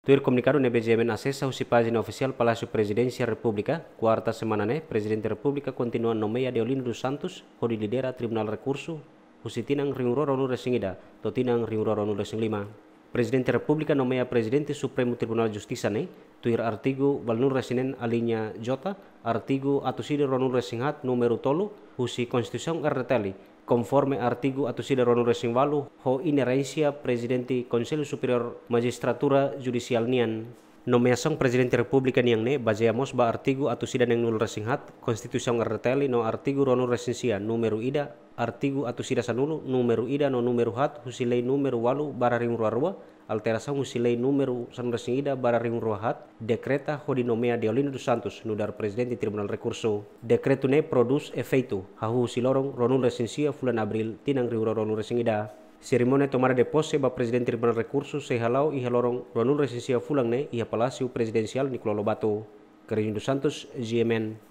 Tuir komunikado nebe Benjamin asesa usi página ofisial Palácio Presidencia Republika, kuarta semana ne, Presidente Republika República nomeya nomeia Deolindo dos Santos, hodi lidera Tribunal Rekursu, usi tinang nu resingida, totinang riuroro nu resinglima. Presidente Republika nomea Presidente Supremo Tribunal Justisane ne, tuir artigo balun resinen alinya jota, artigo atusida ronurra resinghat numero tolu, husi konstitusion erreteli, conforme artigo atusida ronurra resingvalu ho inerensia Presidente Conselho Superior Magistratura Judicial nian nomeação Presiden republikan yang ne baseamos ba artigo atusidan yang nul resinghat constituição reteli no artigu ronu resinsia numeru ida artigo atusida sanulu numeru ida no numeru hat husilei numeru walu bararing ruarua alterasa husilei san resing ida bararing ruahat hodi nomea Deolino dos Santos nudar presiden di tribunal recurso dekretune ne produz efeito hahu husilorong ronu resensia fulan abril tinang riuro ronu ida Ceremonia tomada de posse ba presidente Tribunal Recursos Seihalau iha e lorong Ruanun Residencia Fulang ne iha e Palácio Presidencial Nicolau Lobato. Carolina Santos, GMN.